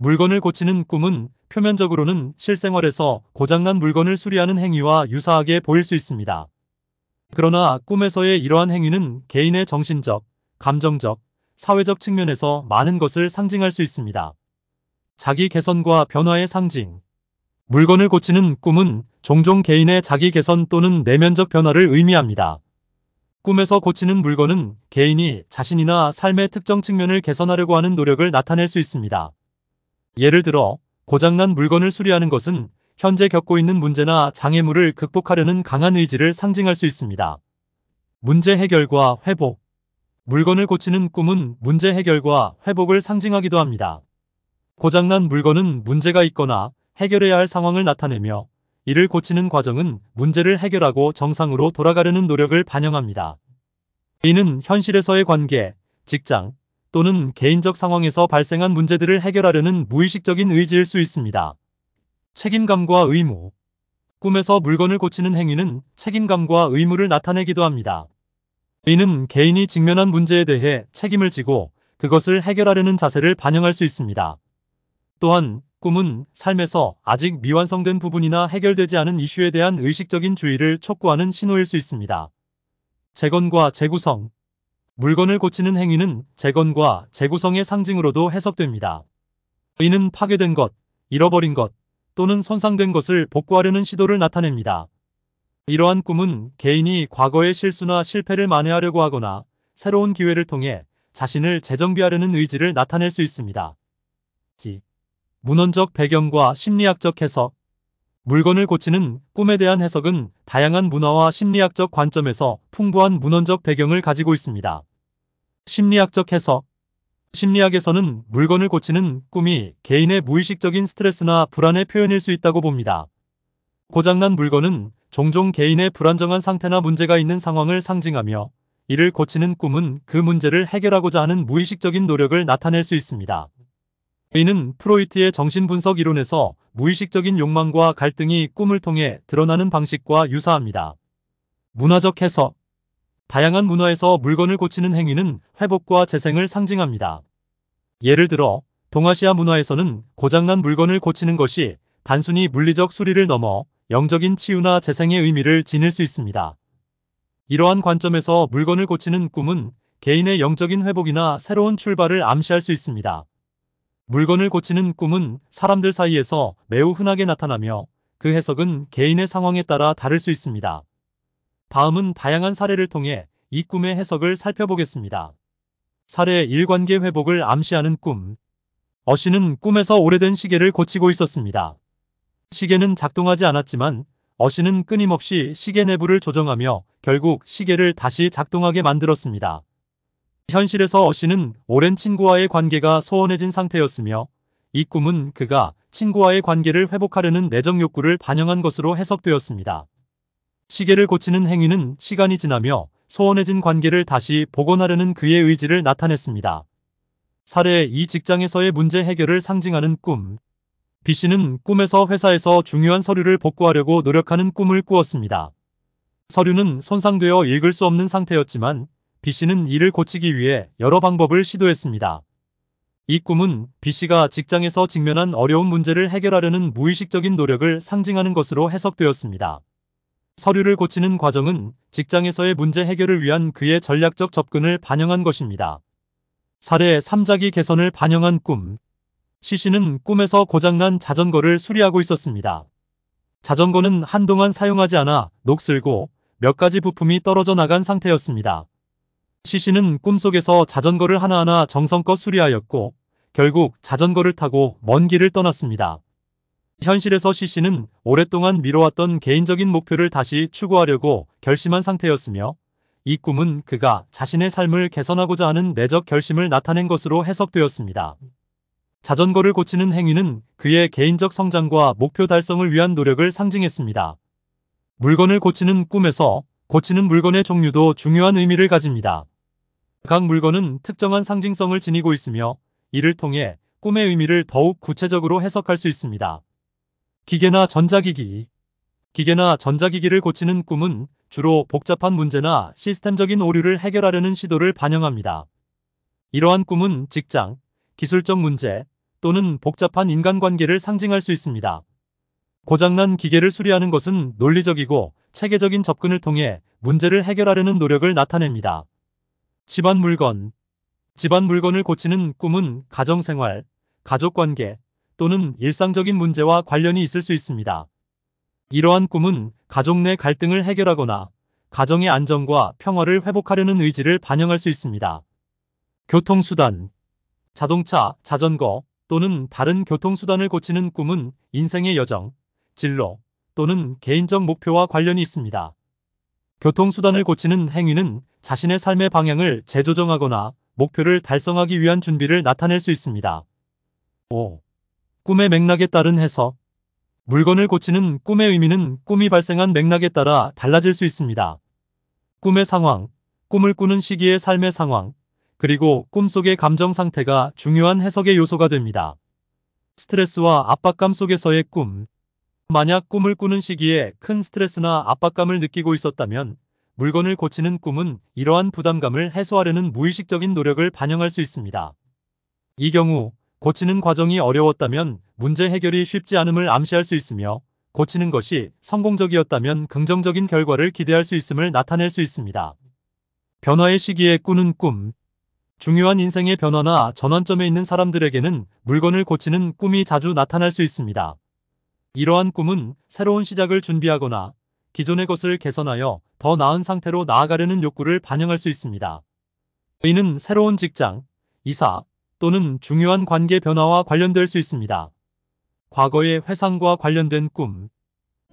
물건을 고치는 꿈은 표면적으로는 실생활에서 고장난 물건을 수리하는 행위와 유사하게 보일 수 있습니다. 그러나 꿈에서의 이러한 행위는 개인의 정신적, 감정적, 사회적 측면에서 많은 것을 상징할 수 있습니다. 자기 개선과 변화의 상징 물건을 고치는 꿈은 종종 개인의 자기 개선 또는 내면적 변화를 의미합니다. 꿈에서 고치는 물건은 개인이 자신이나 삶의 특정 측면을 개선하려고 하는 노력을 나타낼 수 있습니다. 예를 들어 고장난 물건을 수리하는 것은 음. 현재 겪고 있는 문제나 장애물을 극복하려는 강한 의지를 상징할 수 있습니다. 문제 해결과 회복 물건을 고치는 꿈은 문제 해결과 회복을 상징하기도 합니다. 고장난 물건은 문제가 있거나 해결해야 할 상황을 나타내며 이를 고치는 과정은 문제를 해결하고 정상으로 돌아가려는 노력을 반영합니다. 이는 현실에서의 관계, 직장, 또는 개인적 상황에서 발생한 문제들을 해결하려는 무의식적인 의지일 수 있습니다. 책임감과 의무 꿈에서 물건을 고치는 행위는 책임감과 의무를 나타내기도 합니다. 이는 개인이 직면한 문제에 대해 책임을 지고 그것을 해결하려는 자세를 반영할 수 있습니다. 또한 꿈은 삶에서 아직 미완성된 부분이나 해결되지 않은 이슈에 대한 의식적인 주의를 촉구하는 신호일 수 있습니다. 재건과 재구성 물건을 고치는 행위는 재건과 재구성의 상징으로도 해석됩니다. 의는 파괴된 것, 잃어버린 것, 또는 손상된 것을 복구하려는 시도를 나타냅니다. 이러한 꿈은 개인이 과거의 실수나 실패를 만회하려고 하거나 새로운 기회를 통해 자신을 재정비하려는 의지를 나타낼 수 있습니다. 기. 문헌적 배경과 심리학적 해석 물건을 고치는 꿈에 대한 해석은 다양한 문화와 심리학적 관점에서 풍부한 문헌적 배경을 가지고 있습니다. 심리학적 해석 심리학에서는 물건을 고치는 꿈이 개인의 무의식적인 스트레스나 불안의 표현일 수 있다고 봅니다. 고장난 물건은 종종 개인의 불안정한 상태나 문제가 있는 상황을 상징하며 이를 고치는 꿈은 그 문제를 해결하고자 하는 무의식적인 노력을 나타낼 수 있습니다. 이는 프로이트의 정신분석 이론에서 무의식적인 욕망과 갈등이 꿈을 통해 드러나는 방식과 유사합니다. 문화적 해석 다양한 문화에서 물건을 고치는 행위는 회복과 재생을 상징합니다. 예를 들어 동아시아 문화에서는 고장난 물건을 고치는 것이 단순히 물리적 수리를 넘어 영적인 치유나 재생의 의미를 지닐 수 있습니다. 이러한 관점에서 물건을 고치는 꿈은 개인의 영적인 회복이나 새로운 출발을 암시할 수 있습니다. 물건을 고치는 꿈은 사람들 사이에서 매우 흔하게 나타나며 그 해석은 개인의 상황에 따라 다를 수 있습니다. 다음은 다양한 사례를 통해 이 꿈의 해석을 살펴보겠습니다. 사례 1관계 회복을 암시하는 꿈 어씨는 꿈에서 오래된 시계를 고치고 있었습니다. 시계는 작동하지 않았지만 어씨는 끊임없이 시계 내부를 조정하며 결국 시계를 다시 작동하게 만들었습니다. 현실에서 어씨는 오랜 친구와의 관계가 소원해진 상태였으며 이 꿈은 그가 친구와의 관계를 회복하려는 내적 욕구를 반영한 것으로 해석되었습니다. 시계를 고치는 행위는 시간이 지나며 소원해진 관계를 다시 복원하려는 그의 의지를 나타냈습니다. 사례 이 직장에서의 문제 해결을 상징하는 꿈. B씨는 꿈에서 회사에서 중요한 서류를 복구하려고 노력하는 꿈을 꾸었습니다. 서류는 손상되어 읽을 수 없는 상태였지만 B씨는 이를 고치기 위해 여러 방법을 시도했습니다. 이 꿈은 B씨가 직장에서 직면한 어려운 문제를 해결하려는 무의식적인 노력을 상징하는 것으로 해석되었습니다. 서류를 고치는 과정은 직장에서의 문제 해결을 위한 그의 전략적 접근을 반영한 것입니다. 사례 3자기 개선을 반영한 꿈 시신은 꿈에서 고장난 자전거를 수리하고 있었습니다. 자전거는 한동안 사용하지 않아 녹슬고 몇 가지 부품이 떨어져 나간 상태였습니다. 시신은 꿈속에서 자전거를 하나하나 정성껏 수리하였고 결국 자전거를 타고 먼 길을 떠났습니다. 현실에서 C씨는 오랫동안 미뤄왔던 개인적인 목표를 다시 추구하려고 결심한 상태였으며 이 꿈은 그가 자신의 삶을 개선하고자 하는 내적 결심을 나타낸 것으로 해석되었습니다. 자전거를 고치는 행위는 그의 개인적 성장과 목표 달성을 위한 노력을 상징했습니다. 물건을 고치는 꿈에서 고치는 물건의 종류도 중요한 의미를 가집니다. 각 물건은 특정한 상징성을 지니고 있으며 이를 통해 꿈의 의미를 더욱 구체적으로 해석할 수 있습니다. 기계나 전자기기 기계나 전자기기를 고치는 꿈은 주로 복잡한 문제나 시스템적인 오류를 해결하려는 시도를 반영합니다. 이러한 꿈은 직장, 기술적 문제 또는 복잡한 인간관계를 상징할 수 있습니다. 고장난 기계를 수리하는 것은 논리적이고 체계적인 접근을 통해 문제를 해결하려는 노력을 나타냅니다. 집안 물건 집안 물건을 고치는 꿈은 가정생활, 가족관계, 또는 일상적인 문제와 관련이 있을 수 있습니다. 이러한 꿈은 가족 내 갈등을 해결하거나 가정의 안정과 평화를 회복하려는 의지를 반영할 수 있습니다. 교통수단 자동차, 자전거 또는 다른 교통수단을 고치는 꿈은 인생의 여정, 진로 또는 개인적 목표와 관련이 있습니다. 교통수단을 고치는 행위는 자신의 삶의 방향을 재조정하거나 목표를 달성하기 위한 준비를 나타낼 수 있습니다. 5. 꿈의 맥락에 따른 해석 물건을 고치는 꿈의 의미는 꿈이 발생한 맥락에 따라 달라질 수 있습니다. 꿈의 상황, 꿈을 꾸는 시기의 삶의 상황, 그리고 꿈속의 감정 상태가 중요한 해석의 요소가 됩니다. 스트레스와 압박감 속에서의 꿈 만약 꿈을 꾸는 시기에 큰 스트레스나 압박감을 느끼고 있었다면 물건을 고치는 꿈은 이러한 부담감을 해소하려는 무의식적인 노력을 반영할 수 있습니다. 이 경우 고치는 과정이 어려웠다면 문제 해결이 쉽지 않음을 암시할 수 있으며 고치는 것이 성공적이었다면 긍정적인 결과를 기대할 수 있음을 나타낼 수 있습니다. 변화의 시기에 꾸는 꿈 중요한 인생의 변화나 전환점에 있는 사람들에게는 물건을 고치는 꿈이 자주 나타날 수 있습니다. 이러한 꿈은 새로운 시작을 준비하거나 기존의 것을 개선하여 더 나은 상태로 나아가려는 욕구를 반영할 수 있습니다. 이는 새로운 직장, 이사, 또는 중요한 관계 변화와 관련될 수 있습니다. 과거의 회상과 관련된 꿈,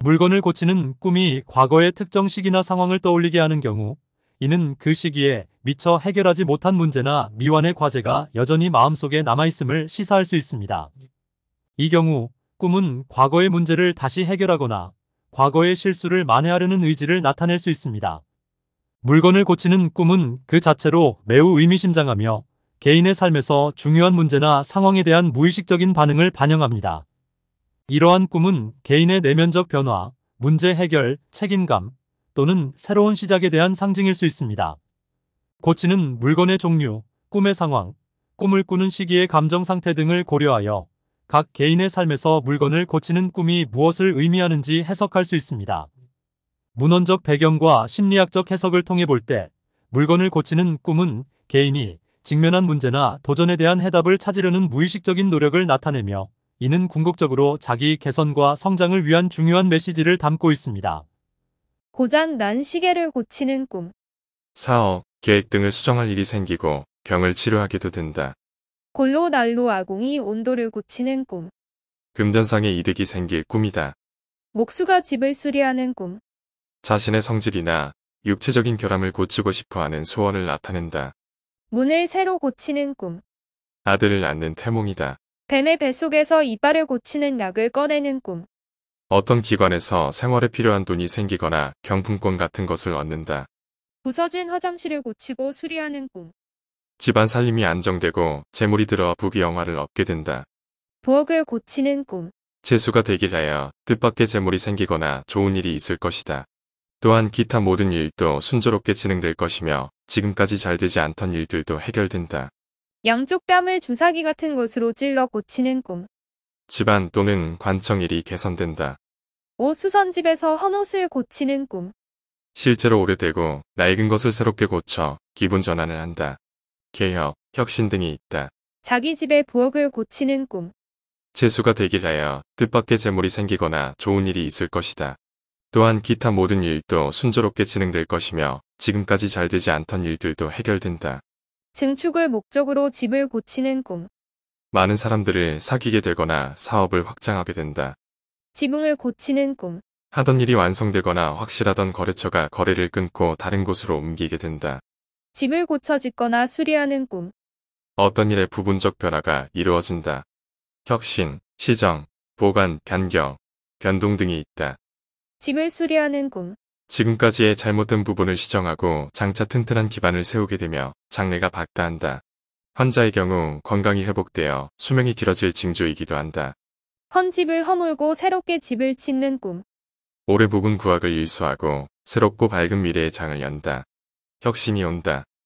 물건을 고치는 꿈이 과거의 특정 시기나 상황을 떠올리게 하는 경우 이는 그 시기에 미처 해결하지 못한 문제나 미완의 과제가 여전히 마음속에 남아있음을 시사할 수 있습니다. 이 경우 꿈은 과거의 문제를 다시 해결하거나 과거의 실수를 만회하려는 의지를 나타낼 수 있습니다. 물건을 고치는 꿈은 그 자체로 매우 의미심장하며 개인의 삶에서 중요한 문제나 상황에 대한 무의식적인 반응을 반영합니다. 이러한 꿈은 개인의 내면적 변화, 문제 해결, 책임감 또는 새로운 시작에 대한 상징일 수 있습니다. 고치는 물건의 종류, 꿈의 상황, 꿈을 꾸는 시기의 감정 상태 등을 고려하여 각 개인의 삶에서 물건을 고치는 꿈이 무엇을 의미하는지 해석할 수 있습니다. 문헌적 배경과 심리학적 해석을 통해 볼 때 물건을 고치는 꿈은 개인이 직면한 문제나 도전에 대한 해답을 찾으려는 무의식적인 노력을 나타내며 이는 궁극적으로 자기 개선과 성장을 위한 중요한 메시지를 담고 있습니다. 고장 난 시계를 고치는 꿈. 사업, 계획 등을 수정할 일이 생기고 병을 치료하기도 된다. 골로 난로 아궁이 온도를 고치는 꿈. 금전상의 이득이 생길 꿈이다. 목수가 집을 수리하는 꿈. 자신의 성질이나 육체적인 결함을 고치고 싶어하는 소원을 나타낸다. 문을 새로 고치는 꿈. 아들을 낳는 태몽이다. 뱀의 뱃속에서 이빨을 고치는 약을 꺼내는 꿈. 어떤 기관에서 생활에 필요한 돈이 생기거나 경품권 같은 것을 얻는다. 부서진 화장실을 고치고 수리하는 꿈. 집안 살림이 안정되고 재물이 들어 부귀영화를 얻게 된다. 부엌을 고치는 꿈. 재수가 되길 하여 뜻밖의 재물이 생기거나 좋은 일이 있을 것이다. 또한 기타 모든 일도 순조롭게 진행될 것이며 지금까지 잘 되지 않던 일들도 해결된다. 양쪽 뺨을 주사기 같은 것으로 찔러 고치는 꿈. 집안 또는 관청 일이 개선된다. 옷 수선집에서 헌옷을 고치는 꿈. 실제로 오래되고 낡은 것을 새롭게 고쳐 기분 전환을 한다. 개혁, 혁신 등이 있다. 자기 집의 부엌을 고치는 꿈. 재수가 되길 하여 뜻밖의 재물이 생기거나 좋은 일이 있을 것이다. 또한 기타 모든 일도 순조롭게 진행될 것이며 지금까지 잘 되지 않던 일들도 해결된다. 증축을 목적으로 집을 고치는 꿈. 많은 사람들을 사귀게 되거나 사업을 확장하게 된다. 지붕을 고치는 꿈. 하던 일이 완성되거나 확실하던 거래처가 거래를 끊고 다른 곳으로 옮기게 된다. 집을 고쳐 짓거나 수리하는 꿈. 어떤 일의 부분적 변화가 이루어진다. 혁신, 시정, 보관, 변경, 변동 등이 있다. 집을 수리하는 꿈. 지금까지의 잘못된 부분을 시정하고 장차 튼튼한 기반을 세우게 되며 장래가 박다한다. 환자의 경우 건강이 회복되어 수명이 길어질 징조이기도 한다. 헌집을 허물고 새롭게 집을 짓는 꿈. 올해 부근 구학을 일수하고 새롭고 밝은 미래의 장을 연다. 혁신이 온다.